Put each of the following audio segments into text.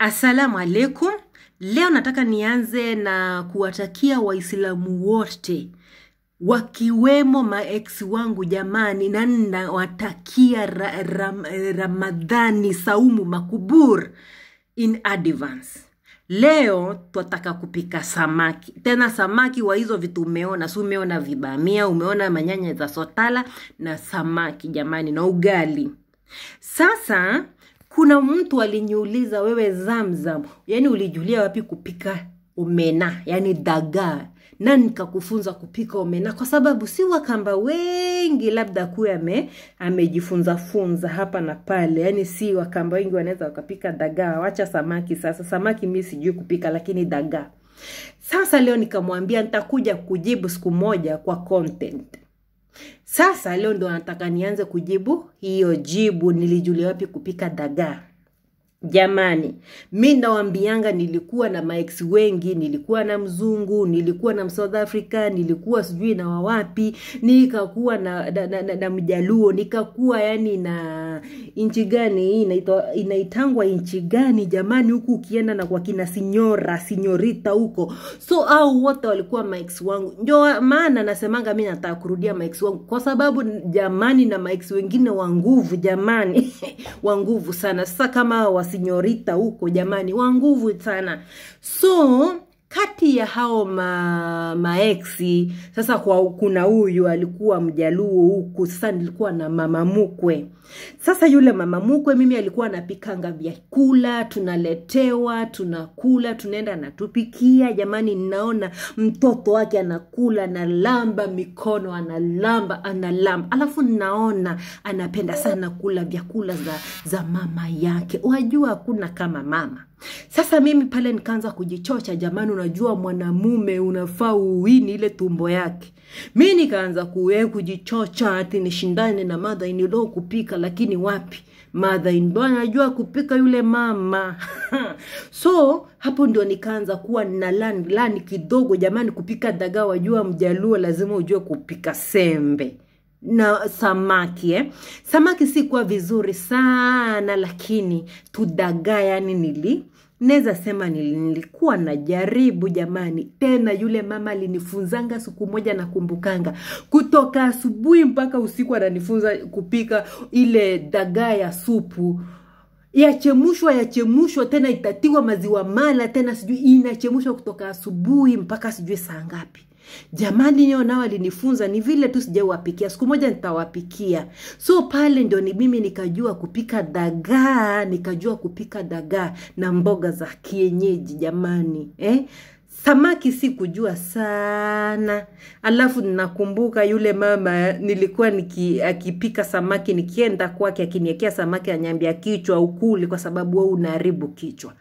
Assalamu alaikum. Leo nataka nianze na kuwatakia Waislamu wote wakiwemo maeksi wangu jamani, na nawatakia ra, ra, Ramadhani saumu makubur in advance. Leo twataka kupika samaki, tena samaki wa hizo vitu umeona, si umeona vibamia, umeona manyanya za sotala na samaki jamani, na ugali. Sasa kuna mtu aliniuliza wewe zamzam yani ulijulia wapi kupika omena yani dagaa na nikakufunza kupika omena kwa sababu si wakamba wengi labda kuwe ame, amejifunza funza hapa na pale yani si wakamba wengi wanaweza wakapika dagaa wacha samaki sasa samaki mi sijui kupika lakini dagaa sasa leo nikamwambia nitakuja kujibu siku moja kwa content sasa leo ndo nataka nianze kujibu hiyo jibu, nilijulia wapi kupika dagaa. Jamani, mi nawambianga, nilikuwa na maex wengi, nilikuwa na mzungu, nilikuwa na South Africa, nilikuwa sijui na wawapi, nikakuwa na, na, na, na, na mjaluo, nikakuwa yani na nchi gani hii inaitwa inaitangwa nchi gani jamani huku ukienda na kwa kina sinyora sinyorita huko so au wote walikuwa mix wangu ndio maana nasemanga mi nataka kurudia mix wangu kwa sababu jamani na mix wengine wa nguvu jamani wa nguvu sana sasa kama wasinyorita huko jamani wa nguvu sana so kati ya hao ma, maeksi sasa kwa, kuna huyu alikuwa mjaluo huku sasa nilikuwa na mama mukwe sasa yule mama mukwe mimi alikuwa anapikanga vyakula tunaletewa tunakula tunaenda anatupikia jamani ninaona mtoto wake anakula analamba mikono analamba analamba alafu ninaona anapenda sana kula vyakula za, za mama yake wajua hakuna kama mama sasa mimi pale nikaanza kujichocha, jamani, unajua mwanamume unafaa uwini ile tumbo yake. Mi nikaanza kuwe eh, kujichocha ati nishindane na madha inilo kupika, lakini wapi madha ndo anajua kupika yule mama so hapo ndio nikaanza kuwa na land land kidogo, jamani, kupika dagaa. Wajua mjaluo lazima ujue kupika sembe na samaki eh? samaki si kuwa vizuri sana lakini tudagaa yani nili Neza sema nilikuwa najaribu jamani. Tena yule mama alinifunzanga siku moja na kumbukanga, kutoka asubuhi mpaka usiku ananifunza kupika ile dagaa ya supu yachemushwa yachemushwa, tena itatiwa maziwa mala, tena sijui inachemushwa kutoka asubuhi mpaka sijui saa ngapi jamani nyo nao alinifunza ni vile tu sijawapikia siku moja nitawapikia so pale ndio ni mimi nikajua kupika dagaa nikajua kupika dagaa na mboga za kienyeji jamani eh? samaki si kujua sana alafu nakumbuka yule mama nilikuwa niki, akipika samaki nikienda kwake akiniekea samaki anyambia kichwa ukuli kwa sababu wewe unaharibu kichwa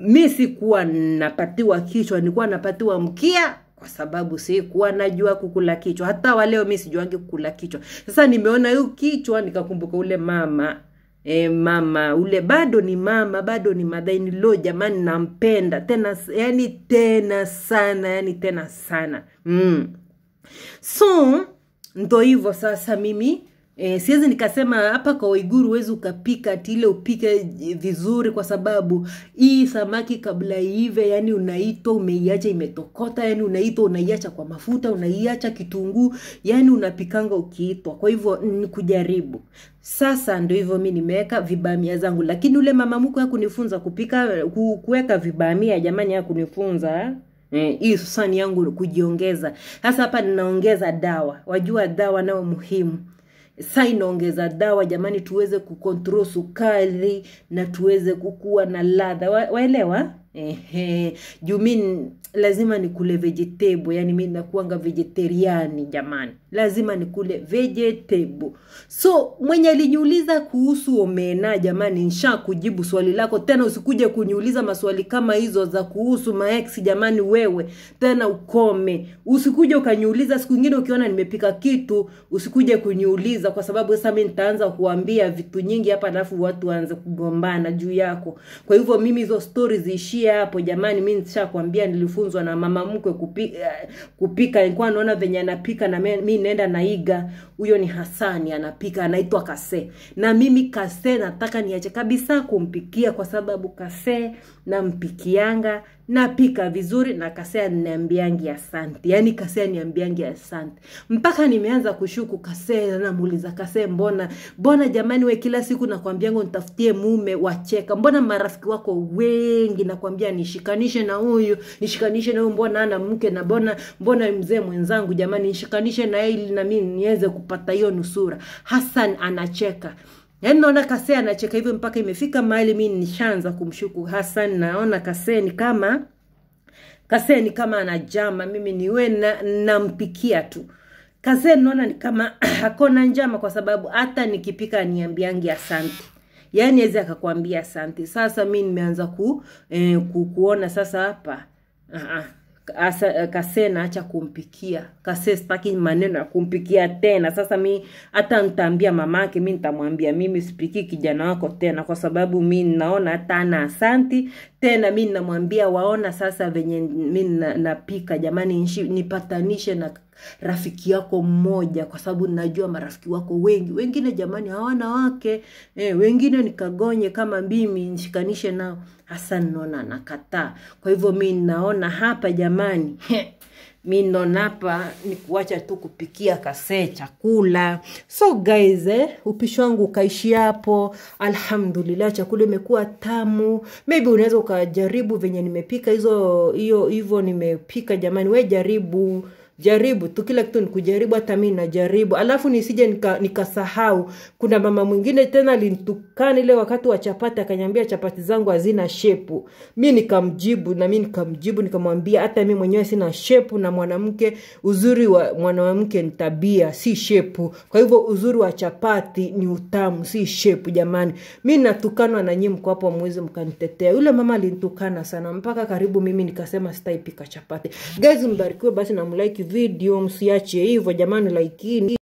mi sikuwa napatiwa kichwa nilikuwa napatiwa mkia kwa sababu sikuwa najua kukula kichwa. Hata waleo mi sijuangi kukula kichwa. Sasa nimeona hiyo kichwa nikakumbuka ule mama E, mama ule bado ni mama bado ni madhaini lo jamani nampenda tena yani tena sana yani tena sana mm. so ndo hivyo sasa mimi E, siwezi nikasema hapa kwa Waiguru huwezi ukapika ati ile upike vizuri, kwa sababu hii samaki kabla iive, yani unaitwa umeiacha imetokota, yani unaitwa unaiacha kwa mafuta, unaiacha kitunguu, yani unapikanga ukiitwa. Kwa hivyo ni kujaribu. Sasa ndio hivyo, mi nimeweka vibamia zangu, lakini ule mama mkwe hakunifunza kupika kuweka vibamia, jamani, hakunifunza eh? Eh, hii e, sasa yangu kujiongeza. Sasa hapa ninaongeza dawa, wajua dawa nao muhimu saa inaongeza dawa jamani tuweze kukontrol sukari na tuweze kukuwa na ladha waelewa ehe juu mi lazima nikule vegetable yani mi nakuanga vegetariani jamani lazima nikule vegetable so mwenye aliniuliza kuhusu omena jamani nsha kujibu swali lako tena usikuje kuniuliza maswali kama hizo za kuhusu maex jamani wewe tena ukome usikuje ukaniuliza siku ingine ukiona nimepika kitu usikuje kuniuliza kwa sababu sasa mi nitaanza kuambia vitu nyingi hapa alafu watu waanze kugombana juu yako kwa hivyo mimi hizo stori ziishie nimepitia hapo jamani mi nishakwambia nilifunzwa na mama mkwe kupika, eh, kupika nilikuwa naona venye anapika na mi naenda naiga huyo ni Hasani anapika, anaitwa Kase, na mimi Kase nataka niache kabisa kumpikia kwa sababu Kase nampikianga napika vizuri na Kase ananiambiangi asante, yaani Kase ananiambiangi asante, mpaka nimeanza kushuku Kase. Namuuliza Kase, mbona mbona jamani, we kila siku nakwambiango nitafutie mume, wacheka, mbona marafiki wako wengi nakwambia nishikanishe na huyu nishikanishe na huyu, mbona ana mke na mbona mbona mzee mwenzangu, jamani nishikanishe na yeye ili na mimi niweze kupata hiyo nusura. Hassan anacheka yaani naona Kase anacheka hivyo mpaka imefika mahali mi nishaanza kumshuku Hassan. Naona Kase ni kama Kase ni kama anajama, mimi niwe na, nampikia tu. Kase naona ni kama hakona njama, kwa sababu hata nikipika niambiangi asante yaani aweze akakwambia asante. Sasa mi nimeanza ku, eh, ku, kuona sasa hapa uh ah, -huh. Ah asa, eh, kasena naacha kumpikia kase staki maneno ya kumpikia tena sasa mi hata ntaambia mamake mi nitamwambia mimi sipikii kijana wako tena kwa sababu mi naona hata ana asanti tena mi namwambia waona sasa venye mi napika jamani nshi, nipatanishe na rafiki yako mmoja kwa sababu najua marafiki wako wengi wengine jamani hawana wake e, wengine nikagonye kama mimi nishikanishe nao hasan naona nakataa kwa hivyo mi naona hapa jamani mi nonapa ni kuacha tu kupikia kasee chakula so guys eh, upishi wangu ukaishi hapo alhamdulillah chakula imekuwa tamu maybe unaweza ukajaribu venye nimepika hizo hiyo hivyo nimepika jamani we jaribu jaribu tu kila kitu nikujaribu hata mi najaribu alafu nisije nikasahau nika, kuna mama mwingine tena alinitukana ile wakati wa chapati akanyambia chapati zangu hazina shepu mi nikamjibu na mi nikamjibu nikamwambia hata mi mwenyewe sina shepu na mwanamke uzuri wa mwanamke ni tabia si shepu kwa hivyo uzuri wa chapati ni utamu si shepu jamani mi natukanwa na nyii mko hapo mwezi mkanitetea yule mama alinitukana sana mpaka karibu mimi nikasema sitaipika chapati guys mbarikiwe basi na mlaiki video msiache hivyo jamani, laikini.